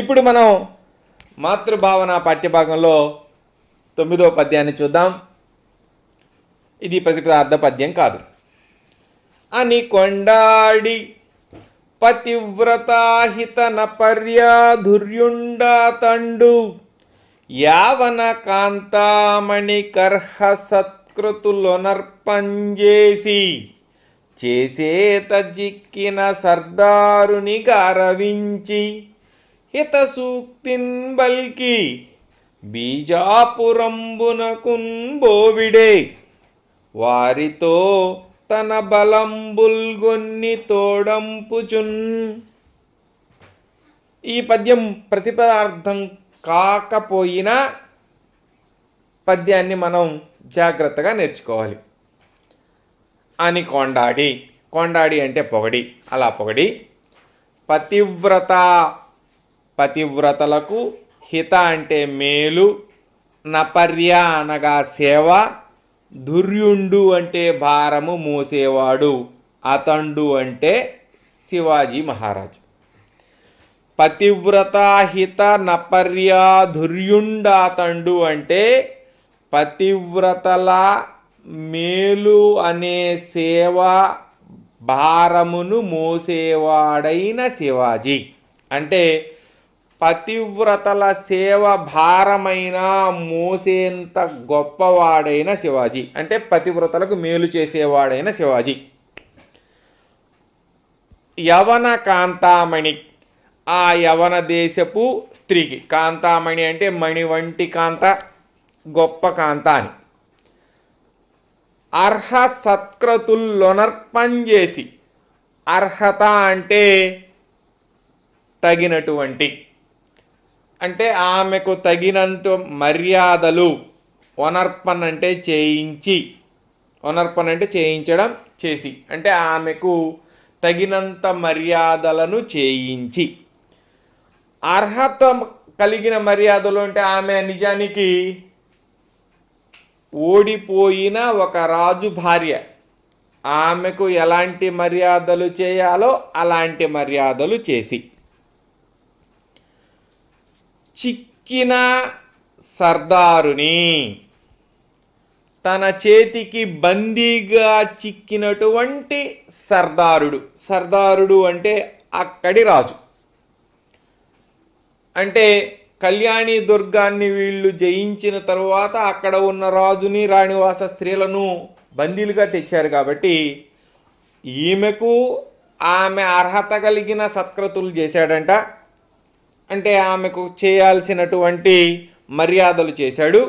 ఇప్పుడు మనం మాతృభావన పాఠ్యభాగంలో తొమ్మిదో పద్యాన్ని చూద్దాం ఇది ప్రతిపదార్థ పద్యం కాదు అని కొండాడి పతివ్రతాహితన పర్యాధుర్యుండ తండు యావన కాంతామణి కర్హ సత్కృతులొనర్పంజేసి చేసేత జిక్కిన సర్దారుని గారవించి హితసూక్తిన్ బల్కి బీజాపురంబునకున్ బోవిడే వారితో తన బలంబుల్గొన్ని తోడంపుచున్ ఈ పద్యం ప్రతిపదార్థం కాకపోయినా పద్యాన్ని మనం జాగ్రత్తగా నేర్చుకోవాలి అని కొండాడి కొండాడి అంటే పొగడి అలా పొగడి పతివ్రత పతివ్రతలకు హిత అంటే మేలు నపర్య అనగా సేవ దుర్యుండు అంటే భారము మోసేవాడు అతండు అంటే శివాజీ మహారాజు నపర్య నపర్యా దుర్యుండాతండు అంటే పతివ్రతల మేలు అనే సేవ భారమును మోసేవాడైన శివాజీ అంటే పతివ్రతల సేవ భారమైన మోసేంత గొప్పవాడైన శివాజీ అంటే పతివ్రతలకు మేలు చేసేవాడైన శివాజీ యవన కాంతామణి ఆ యవన దేశపు స్త్రీకి కాంతామణి అంటే మణి వంటి కాంత గొప్ప కాంత అని అర్హ సత్క్రతుల్లోనర్పం చేసి అర్హత అంటే తగినటువంటి అంటే ఆమెకు తగినంత మర్యాదలు వనర్పణ అంటే చేయించి వనర్పణ అంటే చేయించడం చేసి అంటే ఆమెకు తగినంత మర్యాదలను చేయించి అర్హత కలిగిన మర్యాదలు అంటే ఆమె నిజానికి ఓడిపోయిన ఒక రాజు భార్య ఆమెకు ఎలాంటి మర్యాదలు చేయాలో అలాంటి మర్యాదలు చేసి చిక్కిన సర్దారుని తన చేతికి బందీగా చిక్కినటువంటి సర్దారుడు సర్దారుడు అంటే అక్కడి రాజు అంటే కళ్యాణి దుర్గాన్ని వీళ్ళు జయించిన తరువాత అక్కడ ఉన్న రాజుని రాణివాస స్త్రీలను బందీలుగా తెచ్చారు కాబట్టి ఈమెకు ఆమె అర్హత కలిగిన సత్క్రతులు చేశాడంట అంటే ఆమెకు చేయాల్సినటువంటి మర్యాదలు చేశాడు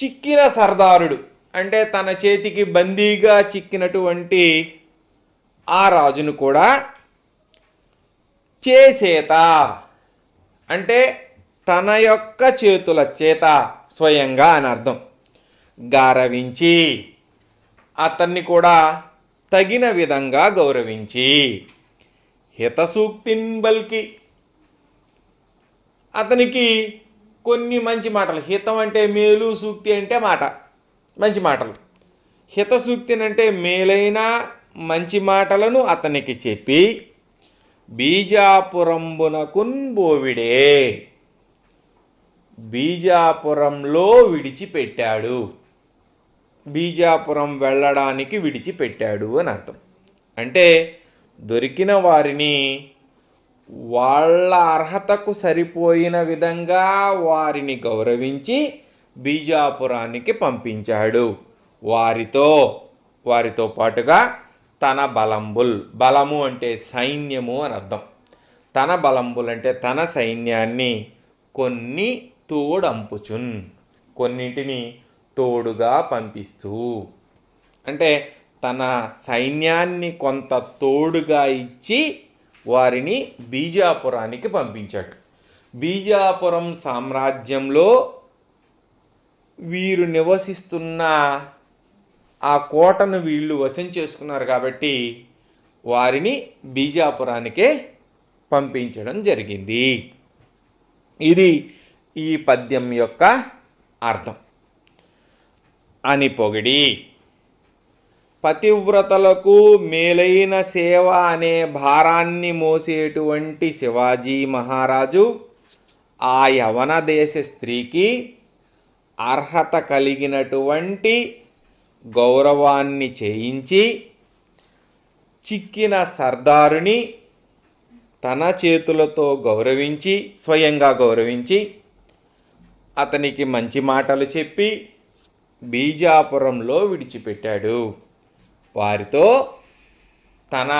చిక్కిన సర్దారుడు అంటే తన చేతికి బందీగా చిక్కినటువంటి ఆ రాజును కూడా చేసేత అంటే తన యొక్క చేతుల చేత స్వయంగా అని అర్థం గౌరవించి అతన్ని కూడా తగిన విధంగా గౌరవించి హితసూక్తిన్ బల్కి అతనికి కొన్ని మంచి మాటలు హితం అంటే మేలు సూక్తి అంటే మాట మంచి మాటలు హిత సూక్తినంటే మేలైన మంచి మాటలను అతనికి చెప్పి బీజాపురంబున బోవిడే బీజాపురంలో విడిచిపెట్టాడు బీజాపురం వెళ్ళడానికి విడిచిపెట్టాడు అని అర్థం అంటే దొరికిన వారిని వాళ్ళ అర్హతకు సరిపోయిన విధంగా వారిని గౌరవించి బీజాపురానికి పంపించాడు వారితో వారితో పాటుగా తన బలంబుల్ బలము అంటే సైన్యము అని అర్థం తన బలంబుల్ అంటే తన సైన్యాన్ని కొన్ని తోడంపుచున్ కొన్నింటిని తోడుగా పంపిస్తూ అంటే తన సైన్యాన్ని కొంత తోడుగా ఇచ్చి వారిని బీజాపురానికి పంపించాడు బీజాపురం సామ్రాజ్యంలో వీరు నివసిస్తున్న ఆ కోటను వీళ్ళు వశం చేసుకున్నారు కాబట్టి వారిని బీజాపురానికే పంపించడం జరిగింది ఇది ఈ పద్యం యొక్క అర్థం అని పొగిడి పతివ్రతలకు మేలైన సేవ అనే భారాన్ని మోసేటువంటి శివాజీ మహారాజు ఆ యవన దేశ స్త్రీకి అర్హత కలిగినటువంటి గౌరవాన్ని చేయించి చిక్కిన సర్దారుని తన చేతులతో గౌరవించి స్వయంగా గౌరవించి అతనికి మంచి మాటలు చెప్పి బీజాపురంలో విడిచిపెట్టాడు వారితో తన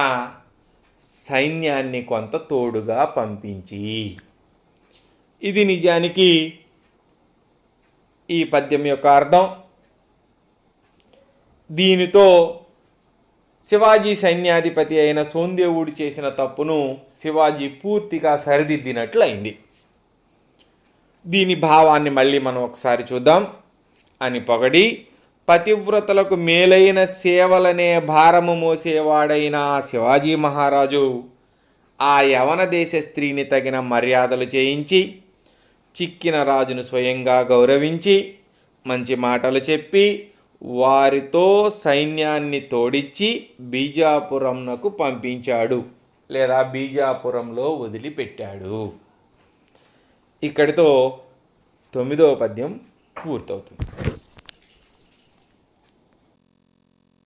సైన్యాన్ని కొంత తోడుగా పంపించి ఇది నిజానికి ఈ పద్యం యొక్క అర్థం దీనితో శివాజీ సైన్యాధిపతి అయిన సోందేవుడు చేసిన తప్పును శివాజీ పూర్తిగా సరిదిద్దినట్లు అయింది దీని భావాన్ని మళ్ళీ మనం ఒకసారి చూద్దాం అని పొగడి పతివ్రతలకు మేలైన సేవలనే భారము మోసేవాడైన శివాజీ మహారాజు ఆ యవన దేశ స్త్రీని తగిన మర్యాదలు చేయించి చిక్కిన రాజును స్వయంగా గౌరవించి మంచి మాటలు చెప్పి వారితో సైన్యాన్ని తోడిచ్చి బీజాపురంనకు పంపించాడు లేదా బీజాపురంలో వదిలిపెట్టాడు ఇక్కడితో తొమ్మిదవ పద్యం పూర్తవుతుంది